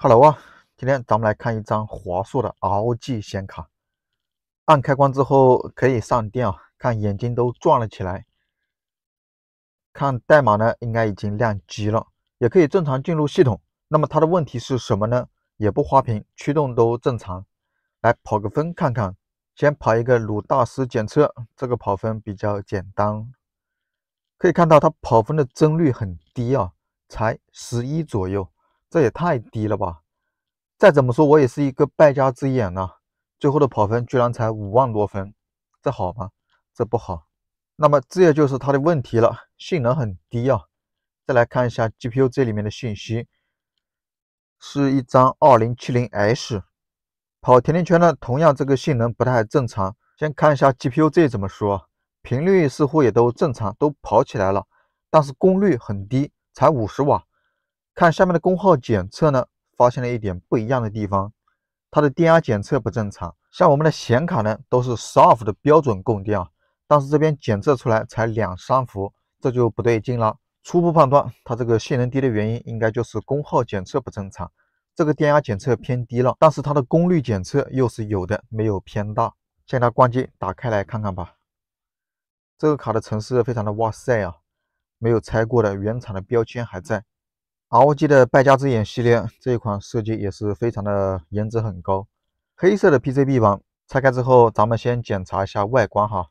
Hello 啊，今天咱们来看一张华硕的 ROG 显卡。按开关之后可以上电啊，看眼睛都转了起来。看代码呢，应该已经亮机了，也可以正常进入系统。那么它的问题是什么呢？也不花屏，驱动都正常。来跑个分看看，先跑一个鲁大师检测，这个跑分比较简单。可以看到它跑分的帧率很低啊，才十一左右。这也太低了吧！再怎么说，我也是一个败家之眼呢。最后的跑分居然才五万多分，这好吗？这不好。那么，这也就是它的问题了，性能很低啊。再来看一下 GPU 这里面的信息，是一张 2070S。跑甜甜圈呢，同样这个性能不太正常。先看一下 GPU 这怎么说，频率似乎也都正常，都跑起来了，但是功率很低，才五十瓦。看下面的功耗检测呢，发现了一点不一样的地方，它的电压检测不正常。像我们的显卡呢，都是十二伏的标准供电啊，但是这边检测出来才两三伏，这就不对劲了。初步判断，它这个性能低的原因，应该就是功耗检测不正常，这个电压检测偏低了。但是它的功率检测又是有的，没有偏大。现在关机，打开来看看吧。这个卡的成色非常的哇塞啊，没有拆过的原厂的标签还在。R O G 的败家之眼系列这一款设计也是非常的颜值很高，黑色的 P C B 板拆开之后，咱们先检查一下外观哈，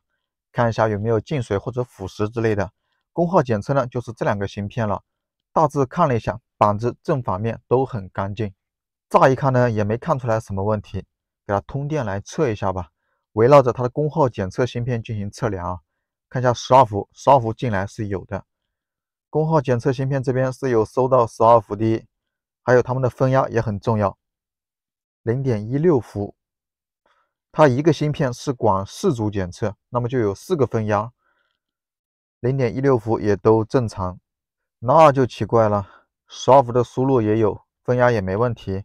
看一下有没有进水或者腐蚀之类的。功耗检测呢，就是这两个芯片了。大致看了一下，板子正反面都很干净，乍一看呢也没看出来什么问题。给它通电来测一下吧，围绕着它的功耗检测芯片进行测量，啊，看一下十二伏，十二伏进来是有的。功耗检测芯片这边是有收到十二伏的，还有它们的分压也很重要，零点一六伏。它一个芯片是管四组检测，那么就有四个分压，零点一六伏也都正常，那就奇怪了。十二伏的输入也有，分压也没问题。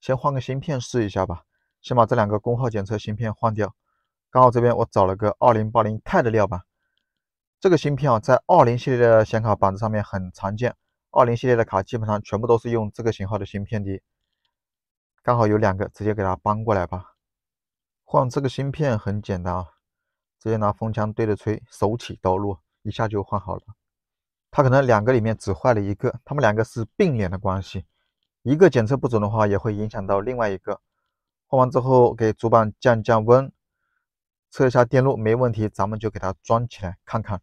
先换个芯片试一下吧，先把这两个功耗检测芯片换掉。刚好这边我找了个二零八零钛的料吧。这个芯片啊，在二零系列的显卡板子上面很常见。二零系列的卡基本上全部都是用这个型号的芯片的。刚好有两个，直接给它搬过来吧。换这个芯片很简单啊，直接拿风枪对着吹，手起刀落，一下就换好了。它可能两个里面只坏了一个，它们两个是并联的关系，一个检测不准的话也会影响到另外一个。换完之后给主板降降温。测一下电路没问题，咱们就给它装起来看看。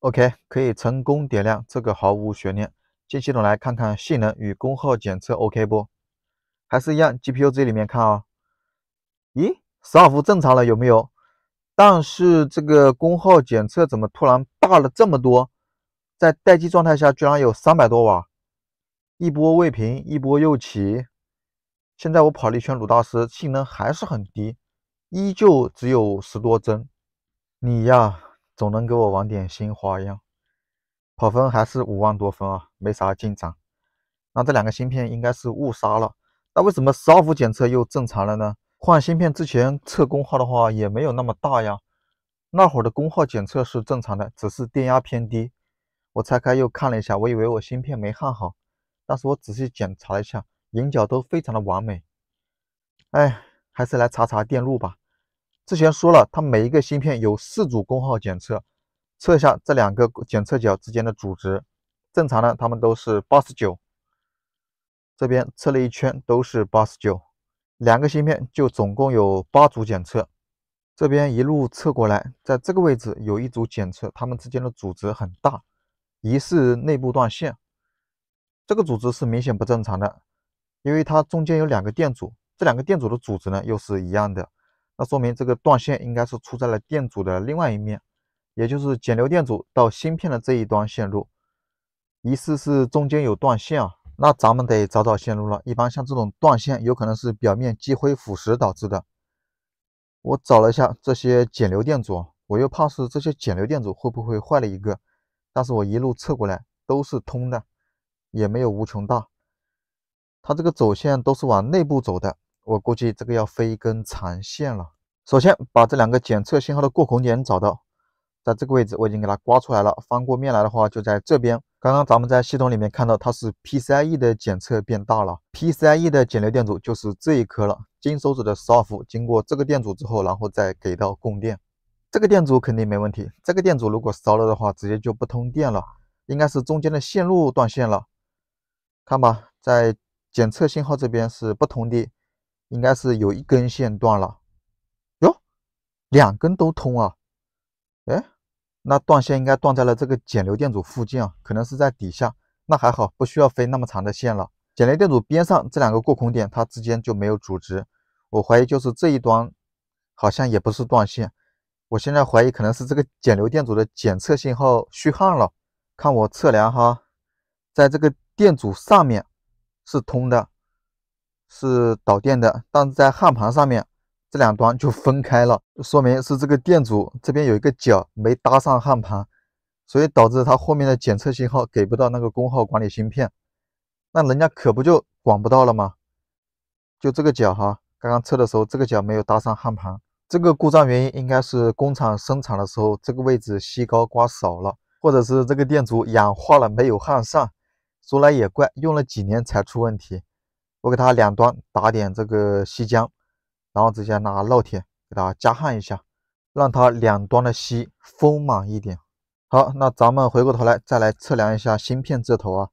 OK，可以成功点亮，这个毫无悬念。进系统来看看性能与功耗检测，OK 不？还是一样，GPU 这里面看啊。咦，十二伏正常了有没有？但是这个功耗检测怎么突然大了这么多？在待机状态下居然有三百多瓦。一波未平，一波又起。现在我跑了一圈鲁大师，性能还是很低。依旧只有十多帧，你呀总能给我玩点新花样。跑分还是五万多分啊，没啥进展。那这两个芯片应该是误杀了。那为什么十二伏检测又正常了呢？换芯片之前测功耗的话也没有那么大呀。那会儿的功耗检测是正常的，只是电压偏低。我拆开又看了一下，我以为我芯片没焊好，但是我仔细检查了一下，引脚都非常的完美。哎。还是来查查电路吧。之前说了，它每一个芯片有四组功耗检测，测一下这两个检测角之间的阻值。正常呢，它们都是八十九。这边测了一圈都是八十九，两个芯片就总共有八组检测。这边一路测过来，在这个位置有一组检测，它们之间的阻值很大，疑似内部断线。这个阻值是明显不正常的，因为它中间有两个电阻。这两个电阻的阻值呢又是一样的，那说明这个断线应该是出在了电阻的另外一面，也就是减流电阻到芯片的这一端线路。疑似是中间有断线啊，那咱们得找找线路了。一般像这种断线，有可能是表面积灰腐蚀导致的。我找了一下这些减流电阻，我又怕是这些减流电阻会不会坏了一个，但是我一路测过来都是通的，也没有无穷大，它这个走线都是往内部走的。我估计这个要飞一根长线了。首先把这两个检测信号的过孔点找到，在这个位置我已经给它刮出来了。翻过面来的话，就在这边。刚刚咱们在系统里面看到它是 PCIe 的检测变大了，PCIe 的减流电阻就是这一颗了。金手指的十伏经过这个电阻之后，然后再给到供电。这个电阻肯定没问题。这个电阻如果烧了的话，直接就不通电了。应该是中间的线路断线了。看吧，在检测信号这边是不通的。应该是有一根线断了，哟，两根都通啊，哎，那断线应该断在了这个减流电阻附近啊，可能是在底下，那还好，不需要飞那么长的线了。减流电阻边上这两个过孔点，它之间就没有阻值，我怀疑就是这一端，好像也不是断线，我现在怀疑可能是这个减流电阻的检测信号虚焊了，看我测量哈，在这个电阻上面是通的。是导电的，但是在焊盘上面这两端就分开了，说明是这个电阻这边有一个角没搭上焊盘，所以导致它后面的检测信号给不到那个功耗管理芯片，那人家可不就管不到了吗？就这个角哈，刚刚测的时候这个角没有搭上焊盘，这个故障原因应该是工厂生产的时候这个位置锡膏刮少了，或者是这个电阻氧化了没有焊上。说来也怪，用了几年才出问题。我给它两端打点这个锡浆，然后直接拿烙铁给它加焊一下，让它两端的锡丰满一点。好，那咱们回过头来再来测量一下芯片这头啊。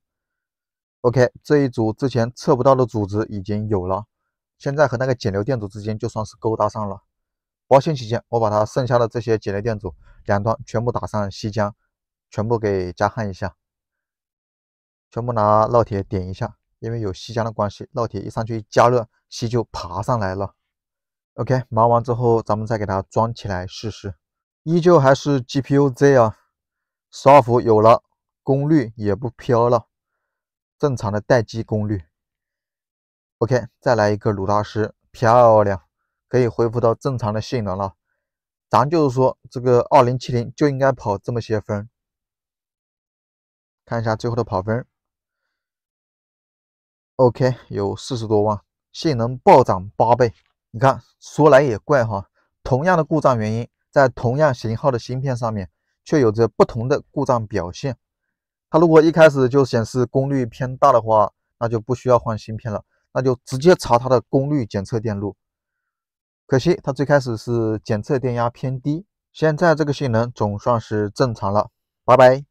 OK，这一组之前测不到的阻值已经有了，现在和那个减流电阻之间就算是勾搭上了。保险起见，我把它剩下的这些减流电阻两端全部打上锡浆，全部给加焊一下，全部拿烙铁点一下。因为有锡浆的关系，烙铁一上去一加热，锡就爬上来了。OK，忙完之后，咱们再给它装起来试试。依旧还是 GPUZ 啊，十二伏有了，功率也不飘了，正常的待机功率。OK，再来一个鲁大师，漂亮，可以恢复到正常的性能了。咱就是说，这个二零七零就应该跑这么些分。看一下最后的跑分。OK，有四十多万，性能暴涨八倍。你看，说来也怪哈，同样的故障原因，在同样型号的芯片上面，却有着不同的故障表现。它如果一开始就显示功率偏大的话，那就不需要换芯片了，那就直接查它的功率检测电路。可惜它最开始是检测电压偏低，现在这个性能总算是正常了。拜拜。